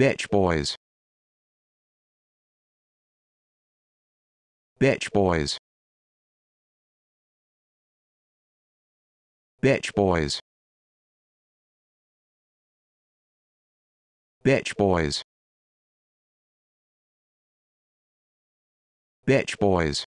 Bitch Boys. Bitch Boys. Bitch Boys. Bitch Boys. Bitch Boys.